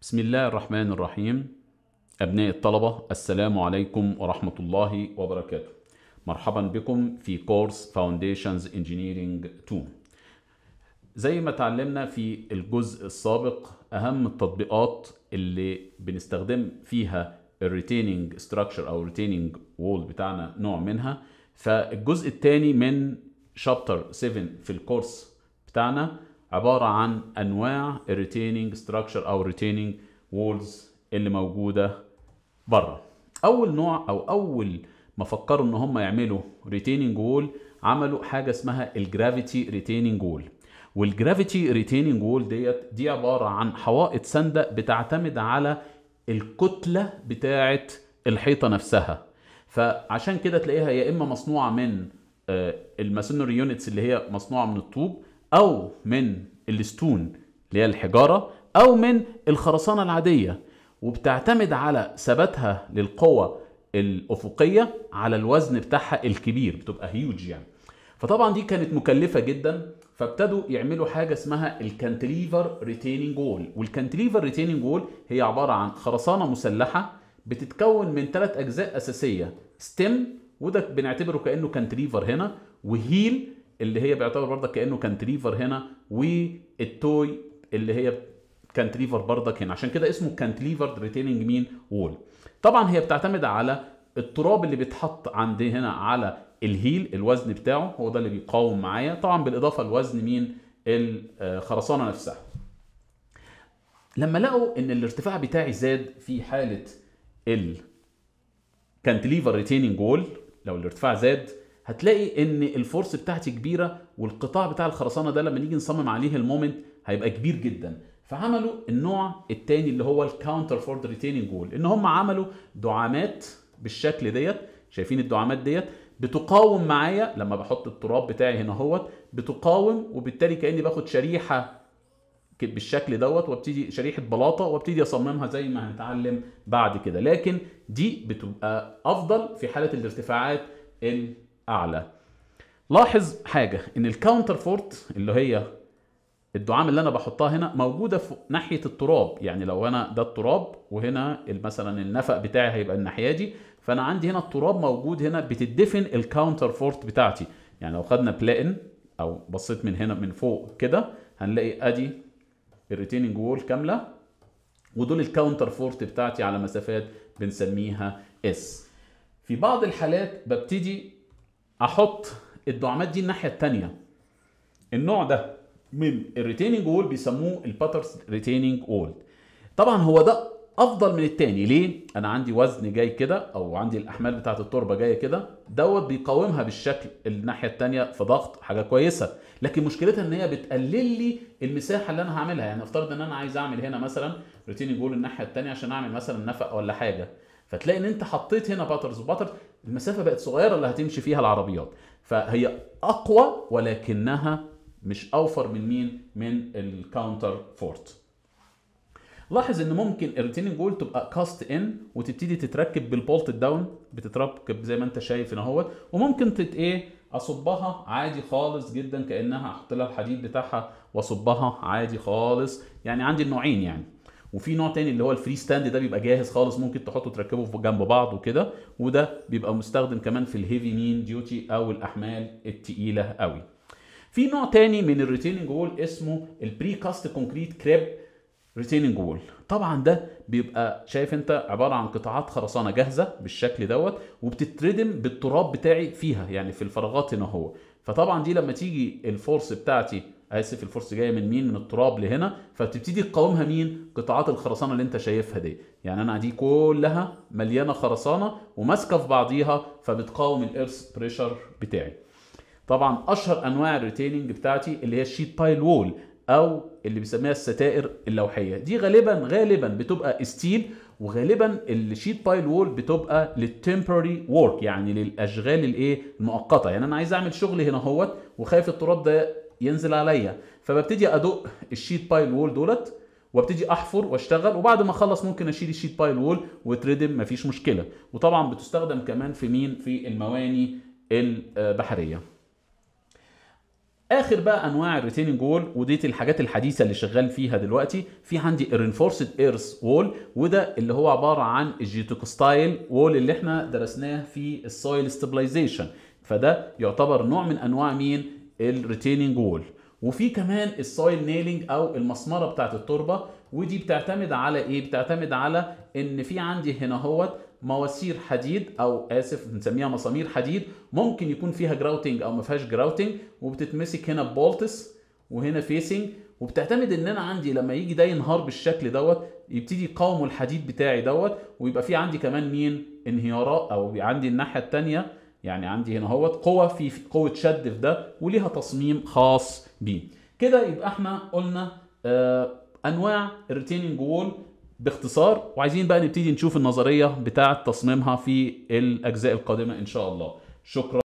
بسم الله الرحمن الرحيم أبناء الطلبة السلام عليكم ورحمة الله وبركاته مرحبا بكم في كورس Foundations Engineering 2 زي ما تعلمنا في الجزء السابق أهم التطبيقات اللي بنستخدم فيها الريتيننج ستراكشر أو الريتيننج وول بتاعنا نوع منها فالجزء الثاني من شابتر 7 في الكورس بتاعنا عبارة عن أنواع الريتيننج ستراكشر أو الريتيننج وولز اللي موجودة بره أول نوع أو أول ما فكروا إن هم يعملوا ريتيننج وول عملوا حاجة اسمها الجرافيتي ريتيننج وول والجرافيتي ريتيننج وول ديت دي عبارة عن حوائط سندة بتعتمد على الكتلة بتاعة الحيطة نفسها فعشان كده تلاقيها يا إما مصنوعة من آه، الماسونري يونتس اللي هي مصنوعة من الطوب او من الستون اللي هي الحجاره او من الخرسانه العاديه وبتعتمد على ثباتها للقوه الافقيه على الوزن بتاعها الكبير بتبقى هيوج يعني فطبعا دي كانت مكلفه جدا فابتدوا يعملوا حاجه اسمها الكانتليفر ريتيننج وول والكانتليفر ريتيننج وول هي عباره عن خرسانه مسلحه بتتكون من ثلاث اجزاء اساسيه ستيم وده بنعتبره كانه كانتليفر هنا وهيل اللي هي بيعتبر برضك كانه كانتليفر هنا والتوي اللي هي كانتليفر برضك هنا عشان كده اسمه كانتليفر ريتيننج مين وول طبعا هي بتعتمد على التراب اللي بيتحط عند هنا على الهيل الوزن بتاعه هو ده اللي بيقاوم معايا طبعا بالاضافه لوزن مين الخرسانه نفسها لما لقوا ان الارتفاع بتاعي زاد في حاله ال كانتليفر ريتيننج وول لو الارتفاع زاد هتلاقي ان الفورس بتاعتي كبيره والقطاع بتاع الخرسانه ده لما نيجي نصمم عليه المومنت هيبقى كبير جدا فعملوا النوع الثاني اللي هو الكاونتر فورد ريتيننج وول ان هم عملوا دعامات بالشكل ديت شايفين الدعامات ديت بتقاوم معايا لما بحط التراب بتاعي هنا اهوت بتقاوم وبالتالي كاني باخد شريحه بالشكل دوت وابتدي شريحه بلاطه وابتدي اصممها زي ما هنتعلم بعد كده لكن دي بتبقى افضل في حاله الارتفاعات اعلى لاحظ حاجه ان الكاونتر فورت اللي هي الدعام اللي انا بحطها هنا موجوده في ناحيه التراب يعني لو انا ده التراب وهنا مثلا النفق بتاعي هيبقى الناحيه دي فانا عندي هنا التراب موجود هنا بتدفن الكاونتر فورت بتاعتي يعني لو خدنا بلائن او بصيت من هنا من فوق كده هنلاقي ادي الريتيننج وول كامله ودول الكاونتر فورت بتاعتي على مسافات بنسميها اس في بعض الحالات ببتدي احط الدعامات دي الناحيه الثانيه النوع ده من الريتيننج وول بيسموه الباترز ريتيننج وول طبعا هو ده افضل من التاني ليه انا عندي وزن جاي كده او عندي الاحمال بتاعه التربه جايه كده دوت بيقاومها بالشكل الناحيه الثانيه في ضغط حاجه كويسه لكن مشكلتها ان هي بتقلل لي المساحه اللي انا هعملها يعني افترض ان انا عايز اعمل هنا مثلا روتيني جول الناحيه الثانيه عشان اعمل مثلا نفق ولا حاجه فتلاقي ان انت حطيت هنا باترز وباترز المسافه بقت صغيره اللي هتمشي فيها العربيات فهي اقوى ولكنها مش اوفر من مين من الكاونتر فورت لاحظ ان ممكن الريتيننج وول تبقى كاست ان وتبتدي تتركب بالبولت داون بتتركب زي ما انت شايف هنا اهوت وممكن تت ايه اصبها عادي خالص جدا كانها احط لها الحديد بتاعها واصبها عادي خالص يعني عندي النوعين يعني وفي نوع تاني اللي هو الفري ستاند ده بيبقى جاهز خالص ممكن تحطه تركبه في جنب بعض وكده وده بيبقى مستخدم كمان في الهيفي مين ديوتي او الاحمال التقيله قوي في نوع تاني من الريتيننج وول اسمه البري كاست كونكريت كريب ريتيننج وول طبعا ده بيبقى شايف انت عباره عن قطاعات خرسانه جاهزه بالشكل دوت وبتتردم بالتراب بتاعي فيها يعني في الفراغات هنا هو فطبعا دي لما تيجي الفورس بتاعتي اسف الفورس جايه من مين من التراب لهنا فبتبتدي تقاومها مين قطاعات الخرسانه اللي انت شايفها دي يعني انا دي كلها مليانه خرسانه وماسكه في بعضيها فبتقاوم الايرث بريشر بتاعي طبعا اشهر انواع الريتيننج بتاعتي اللي هي الشيت تايل وول او اللي بيسميها الستائر اللوحيه دي غالبا غالبا بتبقى ستيل وغالبا الشيت بايل وول بتبقى للتمبرري وورك يعني للاشغال الايه المؤقته يعني انا عايز اعمل شغل هنا اهوت وخايف التراب ده ينزل عليا فببتدي ادق الشيت بايل وول دولت وابتدي احفر واشتغل وبعد ما اخلص ممكن اشيل الشيت بايل وول وتردم مفيش مشكله وطبعا بتستخدم كمان في مين في المواني البحريه اخر بقى انواع الريتيننج وول وديت الحاجات الحديثه اللي شغال فيها دلوقتي في عندي الرينفورسد ايرث وول وده اللي هو عباره عن الجيوتوكستايل وول اللي احنا درسناه في السويل ستابلايزيشن فده يعتبر نوع من انواع مين الريتيننج وول وفي كمان السويل نيلينج او المسمره بتاعت التربه ودي بتعتمد على ايه بتعتمد على ان في عندي هنا اهوت مواسير حديد او اسف بنسميها مسامير حديد ممكن يكون فيها جراوتنج او ما فيهاش جراوتنج وبتتمسك هنا ببولتس وهنا فيسنج وبتعتمد ان انا عندي لما يجي ده ينهار بالشكل دوت يبتدي يقاوموا الحديد بتاعي دوت ويبقى في عندي كمان مين انهيارات او عندي الناحيه الثانيه يعني عندي هنا اهوت قوه في قوه شد في ده وليها تصميم خاص بيه كده يبقى احنا قلنا آه انواع الريتيننج وول باختصار وعايزين بقى نبتدي نشوف النظريه بتاعه تصميمها في الاجزاء القادمه ان شاء الله شكرا